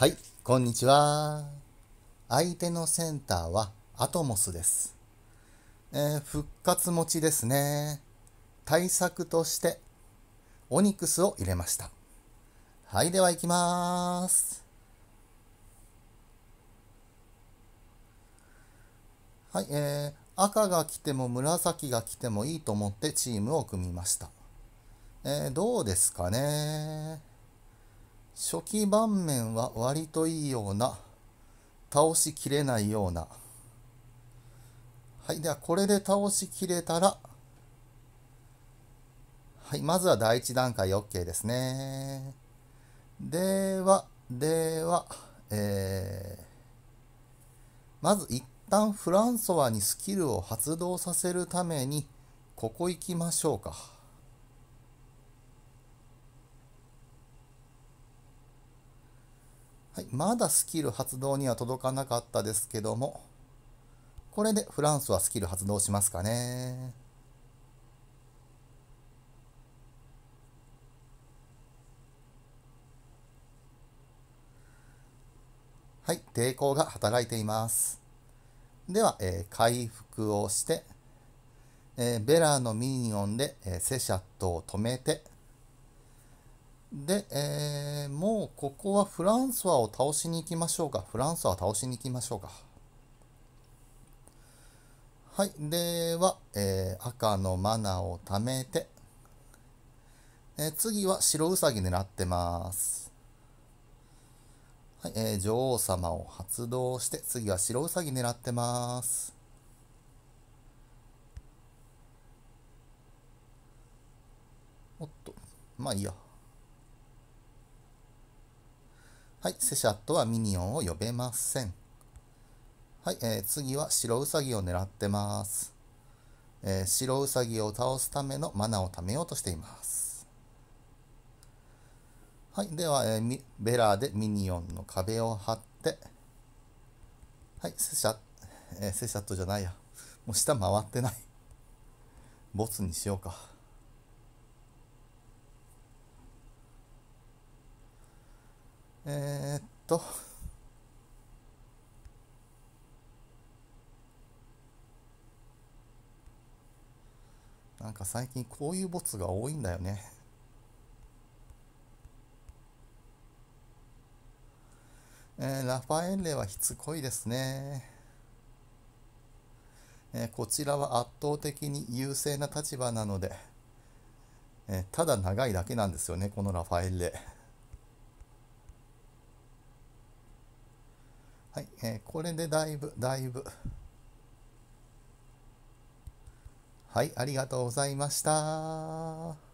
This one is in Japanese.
はい、こんにちは。相手のセンターはアトモスです。えー、復活持ちですね。対策としてオニクスを入れました。はい、では行きまーす。はい、えー、赤が来ても紫が来てもいいと思ってチームを組みました。えー、どうですかね初期盤面は割といいような倒しきれないようなはいではこれで倒しきれたらはいまずは第1段階 OK ですねではではえー、まず一旦フランソワにスキルを発動させるためにここ行きましょうか。はい、まだスキル発動には届かなかったですけども、これでフランスはスキル発動しますかね。はい、抵抗が働いています。では、えー、回復をして、えー、ベラーのミニオンで、えー、セシャットを止めて、で、えー、もうここはフランソワを倒しに行きましょうか。フランソワ倒しに行きましょうか。はい。では、えー、赤のマナを貯めて、えー、次は白ウサギ狙ってます。はい、えー、女王様を発動して、次は白ウサギ狙ってます。おっと、まあいいや。はい、セシャットはミニオンを呼べません。はい、えー、次は白ウサギを狙ってます。えー、白ウサギを倒すためのマナを貯めようとしています。はい、では、えー、ベラーでミニオンの壁を張って、はい、セシャ、えー、セシャットじゃないや。もう下回ってない。ボツにしようか。えー、っと、なんか最近こういうボツが多いんだよね。えー、ラファエレはしつこいですね、えー、こちらは圧倒的に優勢な立場なので、えー、ただ長いだけなんですよね、このラファエレ。はい、えー、これでだいぶ、だいぶ。はい、ありがとうございました。